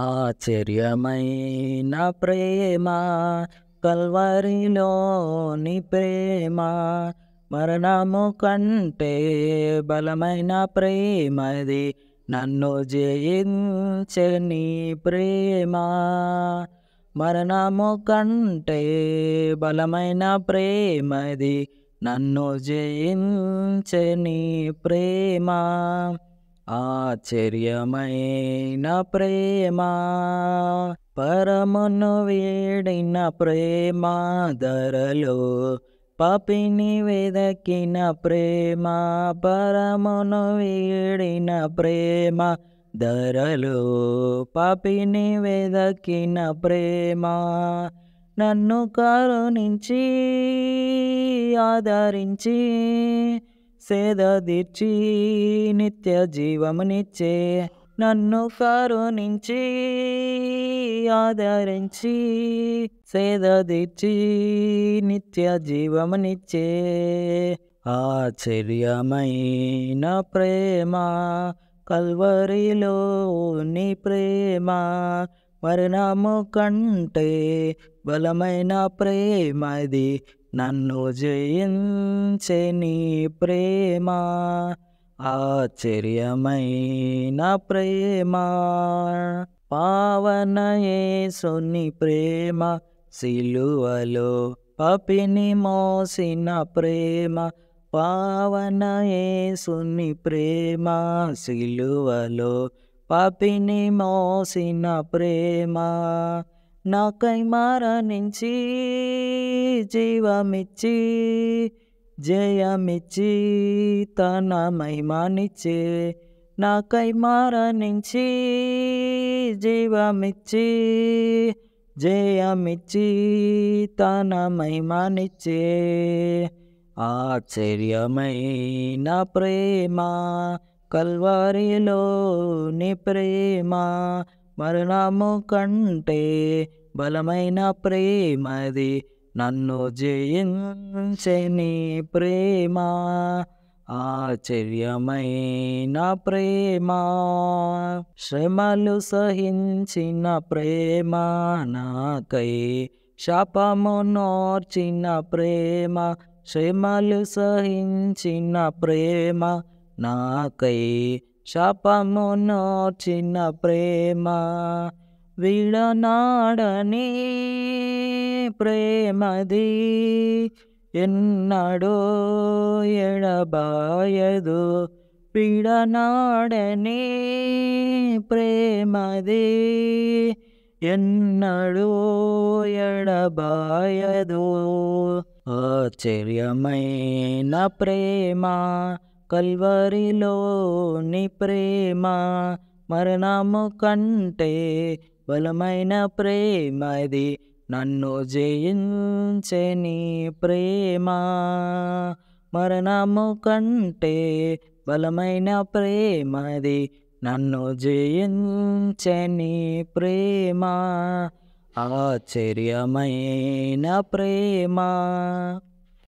ఆశ్చర్యమైన ప్రేమ కల్వరిలోని ప్రేమ మరణము కంటే బలమైన ప్రేమది నన్ను జయించని ప్రేమ మరణము కంటే బలమైన ప్రేమది నన్ను జయించని ప్రేమ ఆశ్చర్యమైన ప్రేమ పరమును వేడిన ప్రేమ ధరలో పపిని వెదకిన ప్రేమ పరమును వేడిన ప్రేమ ధరలో పపిని వెదకిన ప్రేమ నన్ను కరుణించి ఆదరించి సేద తీర్చి నిత్య జీవమునిచ్చే నన్ను కరుణించి ఆదరించి సేద తీర్చి నిత్య జీవమునిచ్చే ఆశ్చర్యమైన ప్రేమ కల్వరిలో నీ ప్రేమ మరణము కంటే బలమైన ప్రేమది నన్ను జయించే నీ ప్రేమ ఆశ్చర్యమైన ప్రేమ పావనయేసుని ప్రేమ సిలువలో పపిని మోసిన ప్రేమ పావనయేసుని ప్రేమ సిలువలో పపిని మోసిన ప్రేమ నాకై మరణించి జీవమిచ్చి జయమిచ్చి తన మహిమానిచ్చే నాకై మరణించి జీవమిచ్చి జయమిచ్చి తన మహిమానిచ్చే ఆశ్చర్యమైన ప్రేమ కల్వరిలో నీ ప్రేమ మరణము కంటే బలమైన ప్రేమది నన్ను జయించని ప్రేమ ఆశ్చర్యమైన ప్రేమ శ్రమలు సహించిన ప్రేమ నాకై శాపము నోర్చిన ప్రేమ శ్రమలు సహించిన ప్రేమ నాకై శాపమును చిన్న ప్రేమ విడనాడని ప్రేమది ఎన్నడో ఎడబాయదు విడనాడని ప్రేమది ఎన్నడూ ఎడబాయదు ఆశ్చర్యమైన ప్రేమ కల్వరిలోని ప్రేమ మరణము కంటే బలమైన ప్రేమది నన్ను జయించని ప్రేమ మరణము కంటే బలమైన ప్రేమది నన్ను జయించని ప్రేమ ఆశ్చర్యమైన ప్రేమ